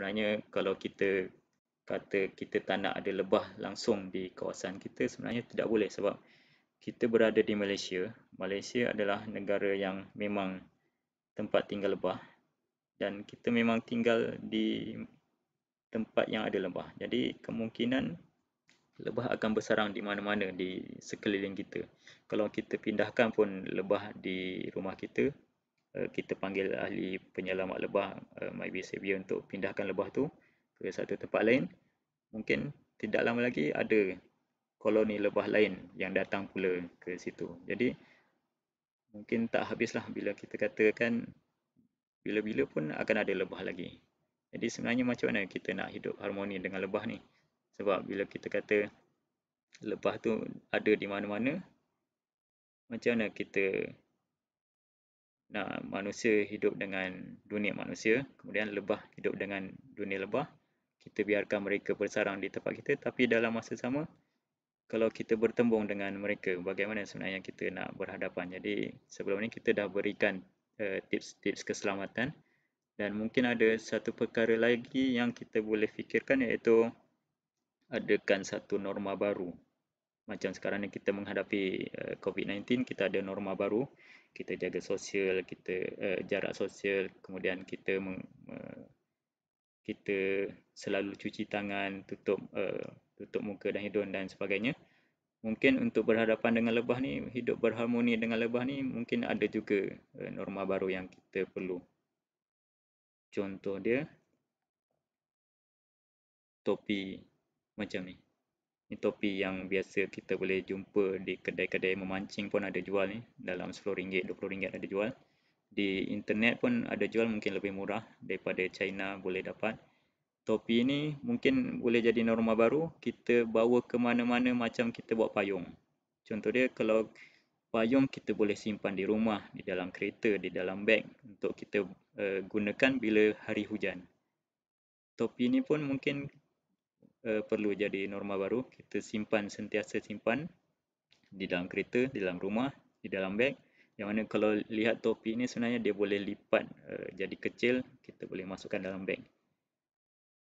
sebenarnya kalau kita kata kita tak nak ada lebah langsung di kawasan kita sebenarnya tidak boleh sebab kita berada di Malaysia. Malaysia adalah negara yang memang tempat tinggal lebah dan kita memang tinggal di tempat yang ada lebah. Jadi kemungkinan lebah akan bersarang di mana-mana di sekeliling kita. Kalau kita pindahkan pun lebah di rumah kita, Eh, kita panggil ahli penyelamat lebah uh, eh, maybe Xavier untuk pindahkan lebah tu ke satu tempat lain mungkin tidak lama lagi ada koloni lebah lain yang datang pula ke situ jadi mungkin tak habislah bila kita katakan bila-bila pun akan ada lebah lagi jadi sebenarnya macam mana kita nak hidup harmoni dengan lebah ni sebab bila kita kata lebah tu ada di mana-mana macam mana kita nah, manusia hidup dengan dunia manusia, kemudian lebah hidup dengan dunia lebah. Kita biarkan mereka bersarang di tempat kita tapi dalam masa sama kalau kita bertembung dengan mereka, bagaimana sebenarnya kita nak berhadapan? Jadi sebelum ini kita dah berikan eh, tips-tips uh, keselamatan dan mungkin ada satu perkara lagi yang kita boleh fikirkan iaitu adakan satu norma baru macam sekarang ni kita menghadapi eh, COVID-19 kita ada norma baru kita jaga sosial kita uh, jarak sosial kemudian kita meng, uh, kita selalu cuci tangan tutup uh, tutup muka dan hidung dan sebagainya mungkin untuk berhadapan dengan lebah ni hidup berharmoni dengan lebah ni mungkin ada juga uh, norma baru yang kita perlu contoh dia topi macam ni Ni topi yang biasa kita boleh jumpa di kedai-kedai memancing pun ada jual ni. Dalam RM10, RM20 ada jual. Di internet pun ada jual mungkin lebih murah daripada China boleh dapat. Topi ni mungkin boleh jadi norma baru. Kita bawa ke mana-mana macam kita buat payung. Contoh dia kalau payung kita boleh simpan di rumah, di dalam kereta, di dalam beg untuk kita uh, gunakan bila hari hujan. Topi ni pun mungkin uh, perlu jadi norma baru kita simpan sentiasa simpan di dalam kereta di dalam rumah di dalam beg yang mana kalau lihat topi ini sebenarnya dia boleh lipat uh, jadi kecil kita boleh masukkan dalam beg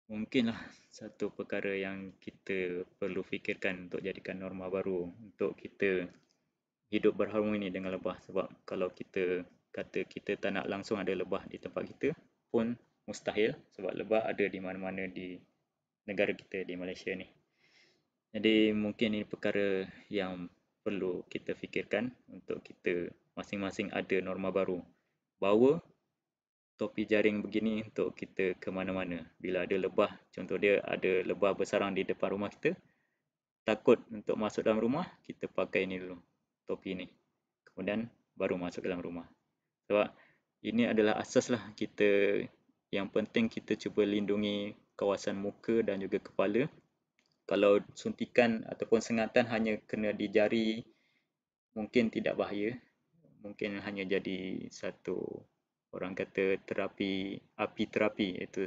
mungkinlah satu perkara yang kita perlu fikirkan untuk jadikan norma baru untuk kita hidup berharmoni dengan lebah sebab kalau kita kata kita tak nak langsung ada lebah di tempat kita pun mustahil sebab lebah ada di mana-mana di negara kita di Malaysia ni. Jadi mungkin ini perkara yang perlu kita fikirkan untuk kita masing-masing ada norma baru. Bawa topi jaring begini untuk kita ke mana-mana. Bila ada lebah, contoh dia ada lebah bersarang di depan rumah kita, takut untuk masuk dalam rumah, kita pakai ini dulu, topi ini. Kemudian baru masuk dalam rumah. Sebab ini adalah asas lah kita, yang penting kita cuba lindungi kawasan muka dan juga kepala. Kalau suntikan ataupun sengatan hanya kena di jari, mungkin tidak bahaya. Mungkin hanya jadi satu orang kata terapi, api terapi iaitu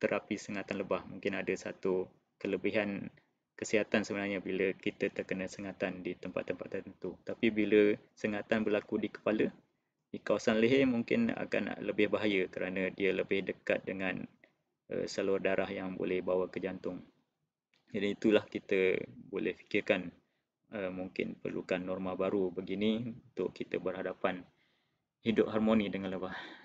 terapi sengatan lebah. Mungkin ada satu kelebihan kesihatan sebenarnya bila kita terkena sengatan di tempat-tempat tertentu. Tapi bila sengatan berlaku di kepala, di kawasan leher mungkin akan lebih bahaya kerana dia lebih dekat dengan Eh, Seluruh darah yang boleh bawa ke jantung. Jadi itulah kita boleh fikirkan eh, mungkin perlukan norma baru begini untuk kita berhadapan hidup harmoni dengan lebah.